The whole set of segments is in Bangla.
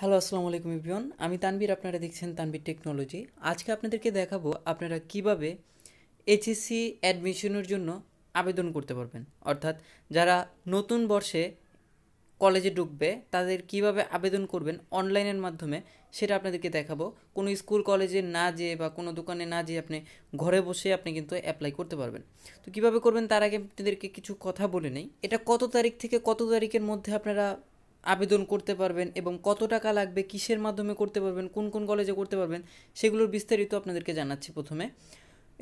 হ্যালো আসসালামু আলাইকুম ইভিয়ন আমি তানবির আপনারা দেখছেন তানবির টেকনোলজি আজকে আপনাদেরকে দেখাবো আপনারা কিভাবে এইচএসসি অ্যাডমিশনের জন্য আবেদন করতে পারবেন অর্থাৎ যারা নতুন বর্ষে কলেজে ঢুকবে তাদের কিভাবে আবেদন করবেন অনলাইনের মাধ্যমে সেটা আপনাদেরকে দেখাবো কোনো স্কুল কলেজে না যেয়ে বা কোনো দোকানে না যেয়ে আপনি ঘরে বসে আপনি কিন্তু অ্যাপ্লাই করতে পারবেন তো কিভাবে করবেন তার আগে আপনাদেরকে কিছু কথা বলে নেই এটা কত তারিখ থেকে কত তারিখের মধ্যে আপনারা আবেদন করতে পারবেন এবং কত টাকা লাগবে কিসের মাধ্যমে করতে পারবেন কোন কোন কলেজে করতে পারবেন সেগুলোর বিস্তারিত আপনাদেরকে জানাচ্ছি প্রথমে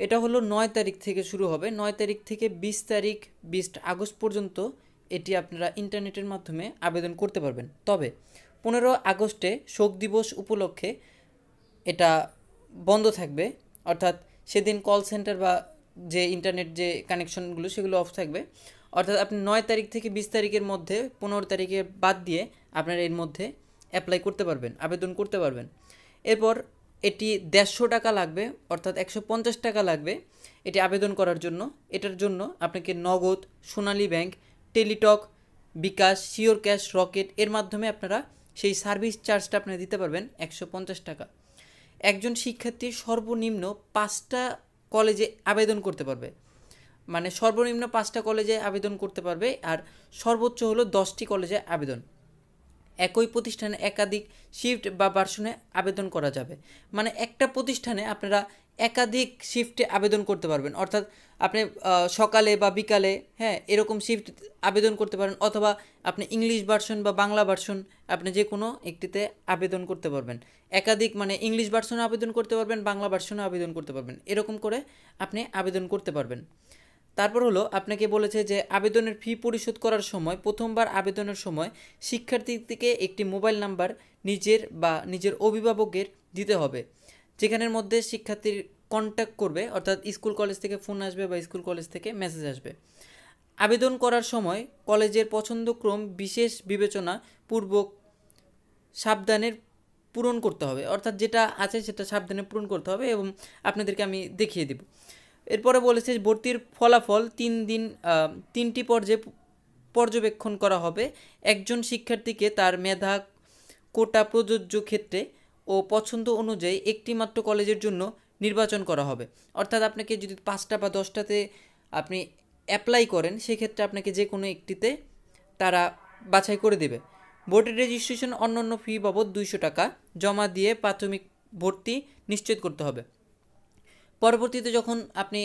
এটা হলো নয় তারিখ থেকে শুরু হবে নয় তারিখ থেকে বিশ তারিখ বিশ আগস্ট পর্যন্ত এটি আপনারা ইন্টারনেটের মাধ্যমে আবেদন করতে পারবেন তবে পনেরো আগস্টে শোক দিবস উপলক্ষে এটা বন্ধ থাকবে অর্থাৎ সেদিন কল সেন্টার বা যে ইন্টারনেট যে কানেকশনগুলো সেগুলো অফ থাকবে অর্থাৎ আপনি নয় তারিখ থেকে বিশ তারিখের মধ্যে পনেরো তারিখে বাদ দিয়ে আপনারা এর মধ্যে অ্যাপ্লাই করতে পারবেন আবেদন করতে পারবেন এরপর এটি দেড়শো টাকা লাগবে অর্থাৎ একশো পঞ্চাশ টাকা লাগবে এটি আবেদন করার জন্য এটার জন্য আপনাকে Nagad Sonali Bank Teletalk bKash Sure Cash Rocket এর মাধ্যমে আপনারা সেই সার্ভিস চার্জটা আপনারা দিতে পারবেন একশো পঞ্চাশ টাকা একজন শিক্ষার্থী সর্বনিম্ন পাঁচটা কলেজে আবেদন করতে পারবে মানে সর্বনিম্ন পাঁচটা কলেজে আবেদন করতে পারবে আর সর্বোচ্চ হলো দশটি কলেজে আবেদন একই প্রতিষ্ঠানে একাধিক শিফট বা বার্সনে আবেদন করা যাবে মানে একটা প্রতিষ্ঠানে আপনারা একাধিক শিফটে আবেদন করতে পারবেন অর্থাৎ আপনি সকালে বা বিকালে হ্যাঁ এরকম শিফট আবেদন করতে পারেন অথবা আপনি ইংলিশ ভার্সন বা বাংলা ভার্সন আপনি যে কোনো একটিতে আবেদন করতে পারবেন একাধিক মানে ইংলিশ ভার্সনও আবেদন করতে পারবেন বাংলা ভার্সনও আবেদন করতে পারবেন এরকম করে আপনি আবেদন করতে পারবেন তারপর হলো আপনাকে বলেছে যে আবেদনের ফি পরিশোধ করার সময় প্রথমবার আবেদনের সময় শিক্ষার্থীকে একটি মোবাইল নাম্বার নিজের বা নিজের অভিভাবকের দিতে হবে যেখানের মধ্যে শিক্ষার্থীর কন্ট্যাক্ট করবে অর্থাৎ স্কুল কলেজ থেকে ফোন আসবে বা স্কুল কলেজ থেকে মেসেজ আসবে আবেদন করার সময় কলেজের পছন্দক্রম বিশেষ বিবেচনা পূর্বক সাবধানের পূরণ করতে হবে অর্থাৎ যেটা আছে সেটা সাবধানে পূরণ করতে হবে এবং আপনাদেরকে আমি দেখিয়ে দেব এরপরে বলেছে ভর্তির ফলাফল তিন দিন তিনটি পর্যায়ে পর্যবেক্ষণ করা হবে একজন শিক্ষার্থীকে তার মেধা কোটা প্রযোজ্য ক্ষেত্রে ও পছন্দ অনুযায়ী একটি মাত্র কলেজের জন্য নির্বাচন করা হবে অর্থাৎ আপনাকে যদি পাঁচটা বা দশটাতে আপনি অ্যাপ্লাই করেন সেক্ষেত্রে আপনাকে যে কোনো একটিতে তারা বাছাই করে দেবে ভোটের রেজিস্ট্রেশন অন্যান্য ফি বাবদ দুইশো টাকা জমা দিয়ে প্রাথমিক ভর্তি নিশ্চিত করতে হবে পরবর্তীতে যখন আপনি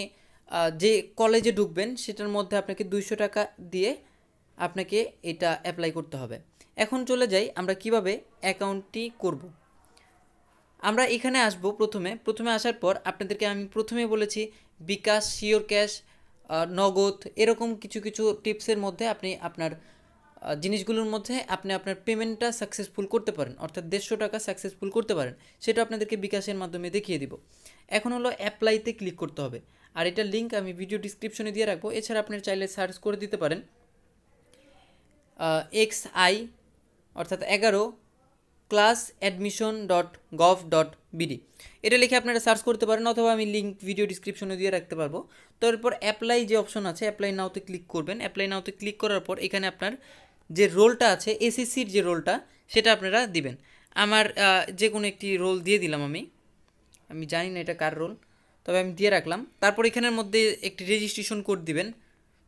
যে কলেজে ঢুকবেন সেটার মধ্যে আপনাকে দুইশো টাকা দিয়ে আপনাকে এটা অ্যাপ্লাই করতে হবে এখন চলে যাই আমরা কিভাবে অ্যাকাউন্টটি করব। আমরা এখানে আসব প্রথমে প্রথমে আসার পর আপনাদেরকে আমি প্রথমে বলেছি বিকাশ শিওর ক্যাশ নগদ এরকম কিছু কিছু টিপসের মধ্যে আপনি আপনার জিনিসগুলোর মধ্যে আপনি আপনার পেমেন্টটা সাকসেসফুল করতে পারেন অর্থাৎ দেড়শো টাকা সাকসেসফুল করতে পারেন সেটা আপনাদেরকে বিকাশের মাধ্যমে দেখিয়ে দিব এখন হলো অ্যাপ্লাইতে ক্লিক করতে হবে আর এটা লিঙ্ক আমি ভিডিও ডিসক্রিপশনে দিয়ে রাখবো এছাড়া আপনার চাইলে সার্চ করে দিতে পারেন এক্স আই অর্থাৎ এগারো class admission dot gov dot BD এটা লিখে আপনারা সার্চ করতে পারেন অথবা আমি লিঙ্ক ভিডিও ডিসক্রিপশনে দিয়ে রাখতে পারবো তারপর অ্যাপ্লাই যে অপশন আছে অ্যাপ্লাই নাওতে ক্লিক করবেন অ্যাপ্লাই নাওতে ক্লিক করার পর এখানে আপনার যে রোলটা আছে এসিসির যে রোলটা সেটা আপনারা দিবেন আমার যে কোনো একটি রোল দিয়ে দিলাম আমি আমি জানি না এটা কার রোল তবে আমি দিয়ে রাখলাম তারপর এখানের মধ্যে একটি রেজিস্ট্রেশন কোড দিবেন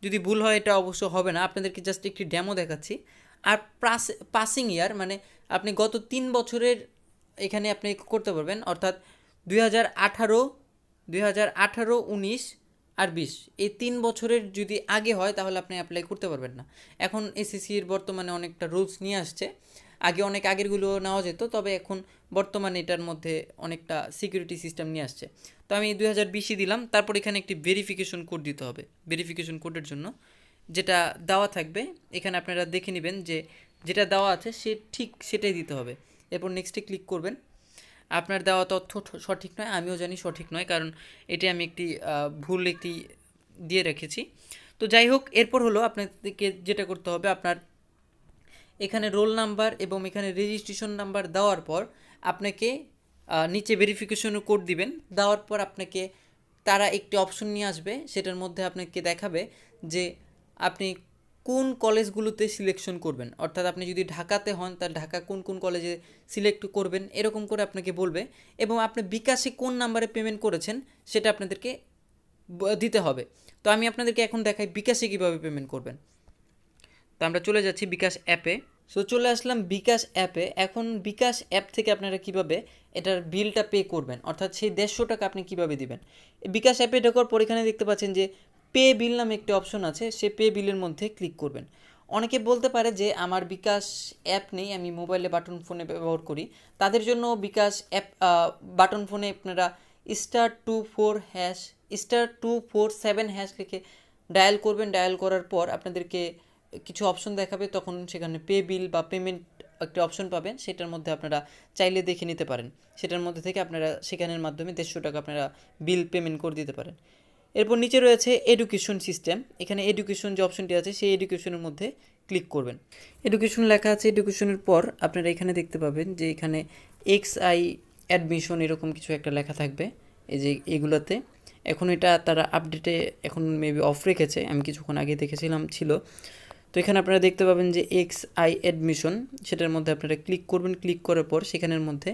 যদি ভুল হয় এটা অবশ্য হবে না আপনাদেরকে জাস্ট একটি ড্যামো দেখাচ্ছি আর পাস পাসিং ইয়ার মানে আপনি গত তিন বছরের এখানে আপনি করতে পারবেন অর্থাৎ দুই হাজার আঠারো দুই হাজার আঠারো উনিশ আর বিশ এই তিন বছরের যদি আগে হয় তাহলে আপনি অ্যাপ্লাই করতে পারবেন না এখন এসিসির বর্তমানে অনেকটা রুলস নিয়ে আসছে আগে অনেক আগেরগুলো নেওয়া যেত তবে এখন বর্তমানে এটার মধ্যে অনেকটা সিকিউরিটি সিস্টেম নিয়ে আসছে তো আমি দুই হাজার বিশই দিলাম তারপর এখানে একটি ভেরিফিকেশন কোড দিতে হবে ভেরিফিকেশন কোডের জন্য যেটা দেওয়া থাকবে এখানে আপনারা দেখে নেবেন যে যেটা দেওয়া আছে সে ঠিক সেটাই দিতে হবে এরপর নেক্সটে ক্লিক করবেন আপনার দেওয়া তথ্য সঠিক নয় আমিও জানি সঠিক নয় কারণ এটি আমি একটি ভুল একটি দিয়ে রেখেছি তো যাই হোক এরপর হলো আপনাকে যেটা করতে হবে আপনার এখানে রোল নাম্বার এবং এখানে রেজিস্ট্রেশন নাম্বার দেওয়ার পর আপনাকে নিচে ভেরিফিকেশন কোড দিবেন দেওয়ার পর আপনাকে তারা একটি অপশন নিয়ে আসবে সেটার মধ্যে আপনাকে দেখাবে যে আপনি কোন কলেজগুলোতে সিলেকশন করবেন অর্থাৎ আপনি যদি ঢাকাতে হন তাহলে ঢাকা কোন কোন কলেজে সিলেক্ট করবেন এরকম করে আপনাকে বলবে এবং আপনি বিকাশে কোন নাম্বারে পেমেন্ট করেছেন সেটা আপনাদেরকে দিতে হবে তো আমি আপনাদেরকে এখন দেখাই বিকাশে কীভাবে পেমেন্ট করবেন তো আমরা চলে যাচ্ছি বিকাশ অ্যাপে সো চলে আসলাম বিকাশ অ্যাপে এখন বিকাশ অ্যাপ থেকে আপনারা কিভাবে এটার বিলটা পে করবেন অর্থাৎ সেই দেড়শো টাকা আপনি কিভাবে দিবেন বিকাশ অ্যাপে ঢোকার পর এখানে দেখতে পাচ্ছেন যে পে বিল নামে একটি অপশন আছে সে পে বিলের মধ্যে ক্লিক করবেন অনেকে বলতে পারে যে আমার বিকাশ অ্যাপ নেই আমি মোবাইলে বাটন ফোনে ব্যবহার করি তাদের জন্য বিকাশ অ্যাপ বাটন ফোনে আপনারা star two four hash star two four seven hash লিখে ডায়াল করবেন ডায়াল করার পর আপনাদেরকে কিছু অপশন দেখাবে তখন সেখানে পে বিল বা পেমেন্ট একটা অপশন পাবেন সেটার মধ্যে আপনারা চাইলে দেখে নিতে পারেন সেটার মধ্যে থেকে আপনারা সেখানের মাধ্যমে দেড়শো টাকা আপনারা বিল পেমেন্ট করে দিতে পারেন এরপর নিচে রয়েছে এডুকেশন সিস্টেম এখানে এডুকেশন যে অপশনটি আছে সেই এডুকেশনের মধ্যে ক্লিক করবেন এডুকেশন লেখা আছে এডুকেশনের পর আপনারা এখানে দেখতে পাবেন যে এখানে এক্স আই অ্যাডমিশন এরকম কিছু একটা লেখা থাকবে এই যে এগুলোতে এখন এটা তারা আপডেটে এখন মেবি অফ রেখেছে আমি কিছুক্ষণ আগে দেখেছিলাম ছিল তো এখানে আপনারা দেখতে পাবেন যে এক্স আই অ্যাডমিশন সেটার মধ্যে আপনারা ক্লিক করবেন ক্লিক করার পর সেখানের মধ্যে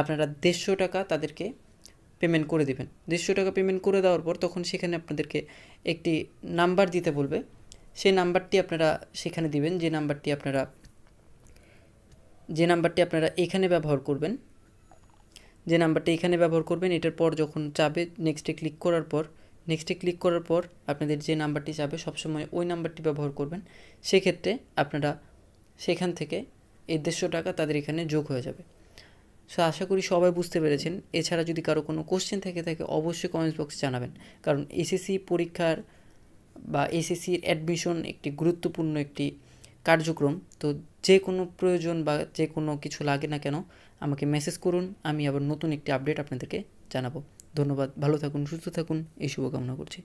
আপনারা দেড়শো টাকা তাদেরকে পেমেন্ট করে দিবেন দেড়শো টাকা পেমেন্ট করে দেওয়ার পর তখন সেখানে আপনাদেরকে একটি নাম্বার দিতে বলবে সেই নাম্বারটি আপনারা সেখানে দিবেন যে নাম্বারটি আপনারা যে নাম্বারটি আপনারা এখানে ব্যবহার করবেন যে নাম্বারটি এখানে ব্যবহার করবেন এটার পর যখন চাবে নেক্সটে ক্লিক করার পর নেক্সটে ক্লিক করার পর আপনাদের যে নাম্বারটি চাবে সবসময় ওই নাম্বারটি ব্যবহার করবেন সেক্ষেত্রে আপনারা সেখান থেকে এই দেড়শো টাকা তাদের এখানে যোগ হয়ে যাবে সো আশা করি সবাই বুঝতে পেরেছেন এছাড়া যদি কারো কোনো কোশ্চেন থেকে থাকে অবশ্যই কমেন্টস বক্সে জানাবেন কারণ এসএসসি পরীক্ষার বা এসএসসির অ্যাডমিশন একটি গুরুত্বপূর্ণ একটি কার্যক্রম তো যে কোনো প্রয়োজন বা যে কোনো কিছু লাগে না কেন আমাকে মেসেজ করুন আমি আবার নতুন একটি আপডেট আপনাদেরকে জানাবো ধন্যবাদ ভালো থাকুন সুস্থ থাকুন এই শুভকামনা করছি